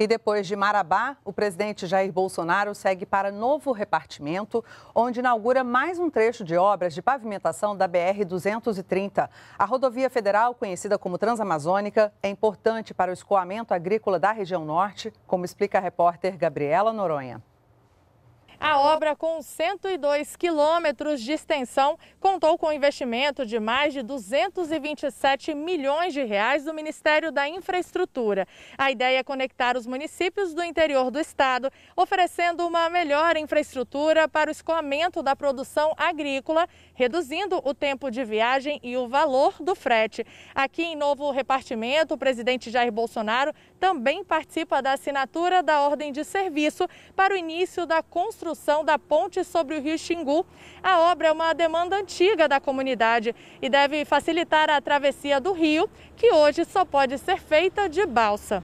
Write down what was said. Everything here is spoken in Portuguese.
E depois de Marabá, o presidente Jair Bolsonaro segue para novo repartimento, onde inaugura mais um trecho de obras de pavimentação da BR-230. A rodovia federal, conhecida como Transamazônica, é importante para o escoamento agrícola da região norte, como explica a repórter Gabriela Noronha. A obra, com 102 quilômetros de extensão, contou com investimento de mais de 227 milhões de reais do Ministério da Infraestrutura. A ideia é conectar os municípios do interior do estado, oferecendo uma melhor infraestrutura para o escoamento da produção agrícola, reduzindo o tempo de viagem e o valor do frete. Aqui em Novo Repartimento, o presidente Jair Bolsonaro também participa da assinatura da ordem de serviço para o início da construção construção da ponte sobre o rio Xingu. A obra é uma demanda antiga da comunidade e deve facilitar a travessia do rio, que hoje só pode ser feita de balsa.